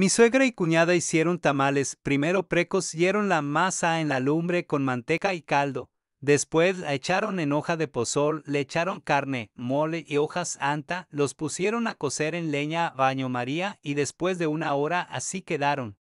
Mi suegra y cuñada hicieron tamales, primero precocieron la masa en la lumbre con manteca y caldo, después la echaron en hoja de pozol, le echaron carne, mole y hojas anta, los pusieron a cocer en leña baño María y después de una hora así quedaron.